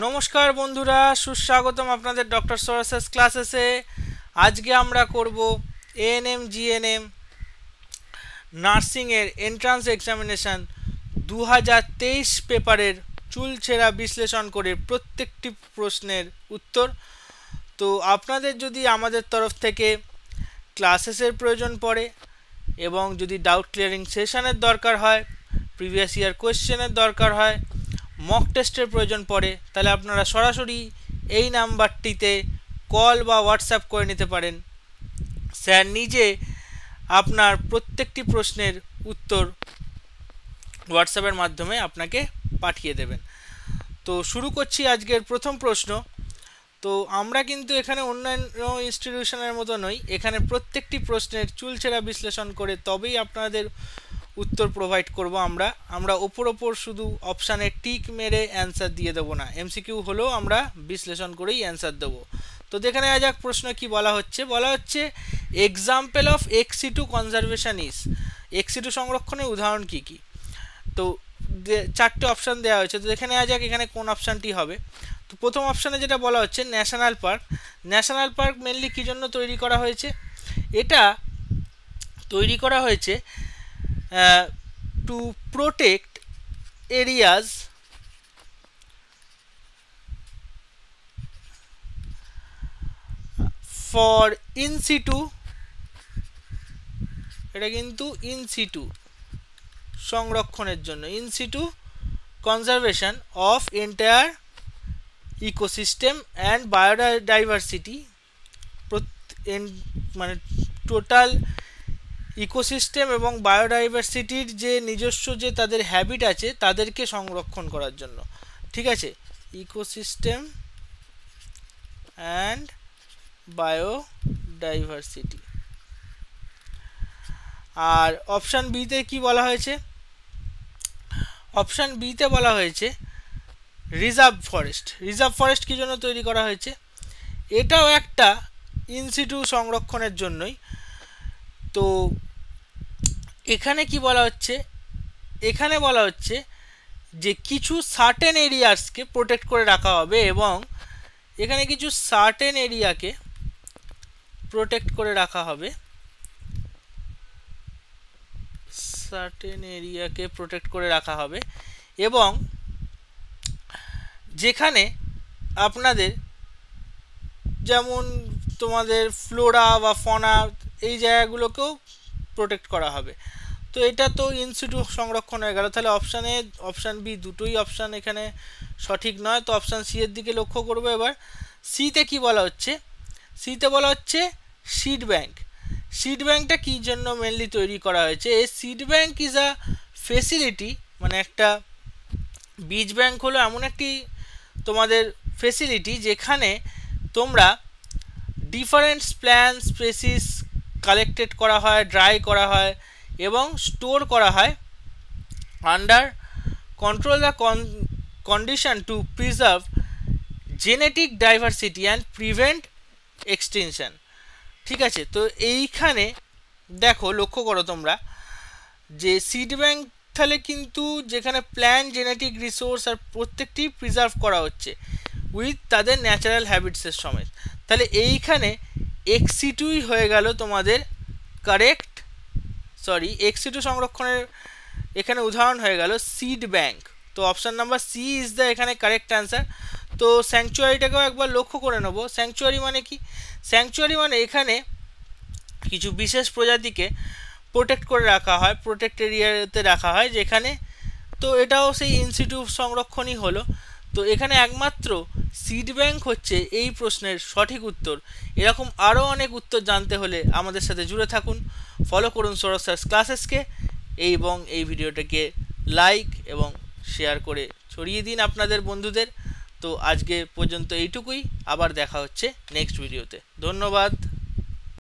নমস্কার বন্ধুরা সুস্বাগতম আপনাদের ডক্টর সোরাসেস ক্লাসেসে আজকে আমরা করব এএনএম জিএনএম নার্সিংয়ের এন্ট্রান্স এক্সামিনেশান দু পেপারের চুল ছেঁড়া বিশ্লেষণ করে প্রত্যেকটি প্রশ্নের উত্তর তো আপনাদের যদি আমাদের তরফ থেকে ক্লাসেসের প্রয়োজন পড়ে এবং যদি ডাউট ক্লিয়ারিং সেশানের দরকার হয় প্রিভিয়াস ইয়ার কোয়েশ্চেনের দরকার হয় মক টেস্টের প্রয়োজন পড়ে তাহলে আপনারা সরাসরি এই নাম্বারটিতে কল বা হোয়াটসঅ্যাপ করে নিতে পারেন স্যার নিজে আপনার প্রত্যেকটি প্রশ্নের উত্তর হোয়াটসঅ্যাপের মাধ্যমে আপনাকে পাঠিয়ে দেবেন তো শুরু করছি আজকের প্রথম প্রশ্ন তো আমরা কিন্তু এখানে অন্যান্য ইনস্টিটিউশনের মতো নই এখানে প্রত্যেকটি প্রশ্নের চুলছেরা বিশ্লেষণ করে তবেই আপনাদের উত্তর প্রোভাইড করব আমরা আমরা ওপর ওপর শুধু অপশানে টিক মেরে অ্যান্সার দিয়ে দেবো না এমসিকিউ হলেও আমরা বিশ্লেষণ করেই অ্যান্সার দেবো তো দেখে আজ যাক প্রশ্ন কি বলা হচ্ছে বলা হচ্ছে example of to conservation is to সংরক্ষণের উদাহরণ কী কী তো চারটে অপশান দেওয়া হয়েছে তো দেখে নেওয়া যাক এখানে কোন অপশানটি হবে তো প্রথম অপশানে যেটা বলা হচ্ছে national park national park mainly কী জন্য তৈরি করা হয়েছে এটা তৈরি করা হয়েছে to protect areas for in situ এটা কিন্তু ইন সিটু সংরক্ষণের জন্য in situ conservation of entire ecosystem and biodiversity মানে টোটাল ইকোসিস্টেম এবং বায়োডাইভার্সিটির যে নিজস্ব যে তাদের হ্যাবিট আছে তাদেরকে সংরক্ষণ করার জন্য ঠিক আছে ইকোসিস্টেম অ্যান্ড বায়োডাইভার্সিটি আর অপশান বিতে কি বলা হয়েছে অপশান বিতে বলা হয়েছে রিজার্ভ ফরেস্ট রিজার্ভ ফরেস্ট কী জন্য তৈরি করা হয়েছে এটাও একটা ইনস্টিটিউ সংরক্ষণের জন্যই তো এখানে কি বলা হচ্ছে এখানে বলা হচ্ছে যে কিছু সার্টেন এরিয়াসকে প্রোটেক্ট করে রাখা হবে এবং এখানে কিছু সার্টেন এরিয়াকে প্রোটেক্ট করে রাখা হবে সার্টেন এরিয়াকে প্রোটেক্ট করে রাখা হবে এবং যেখানে আপনাদের যেমন তোমাদের ফ্লোরা বা ফনা এই জায়গাগুলোকেও প্রোটেক্ট করা হবে তো এটা তো ইনস্টিটিউ সংরক্ষণ হয়ে গেল তাহলে অপশানে অপশান বি দুটোই অপশান এখানে সঠিক নয় তো অপশান সি এর দিকে লক্ষ্য করবো এবার সিতে কি বলা হচ্ছে সিতে বলা হচ্ছে সিড ব্যাংক সিড ব্যাংকটা কী জন্য মেনলি তৈরি করা হয়েছে এই seed bank is a facility মানে একটা বীজ ব্যাংক হলো এমন একটি তোমাদের ফেসিলিটি যেখানে তোমরা ডিফারেন্ট প্ল্যান স্পেসিস কালেক্টেড করা হয় ড্রাই করা হয় এবং স্টোর করা হয় under control the condition to preserve genetic diversity and prevent prevent ঠিক আছে তো এইখানে দেখো লক্ষ্য করো তোমরা যে সিড ব্যাংক তাহলে কিন্তু যেখানে প্ল্যান জেনেটিক রিসোর্স আর প্রত্যেকটি প্রিজার্ভ করা হচ্ছে উইথ তাদের ন্যাচারাল হ্যাবিটসের সমেত তাহলে এইখানে এক্সি টুই e হয়ে গেল তোমাদের কারেক্ট সরি এক্সি টু সংরক্ষণের এখানে উদাহরণ হয়ে গেল সিড ব্যাংক তো option number C is the এখানে কারেক্ট অ্যান্সার তো স্যাংচুয়ারিটাকেও একবার লক্ষ্য করে নেব স্যাংচুয়ারি মানে কি স্যাংচুয়ারি মানে এখানে কিছু বিশেষ প্রজাতিকে প্রোটেক্ট করে রাখা হয় প্রোটেক্ট এরিয়াতে রাখা হয় যেখানে তো এটাও সেই ইনস্টিটিউট সংরক্ষণই হলো তো এখানে একমাত্র সিড ব্যাংক হচ্ছে এই প্রশ্নের সঠিক উত্তর এরকম আরও অনেক উত্তর জানতে হলে আমাদের সাথে জুড়ে থাকুন ফলো করুন সরসার্স ক্লাসেসকে এবং এই ভিডিওটাকে লাইক এবং শেয়ার করে ছড়িয়ে দিন আপনাদের বন্ধুদের তো আজকে পর্যন্ত এইটুকুই আবার দেখা হচ্ছে নেক্সট ভিডিওতে ধন্যবাদ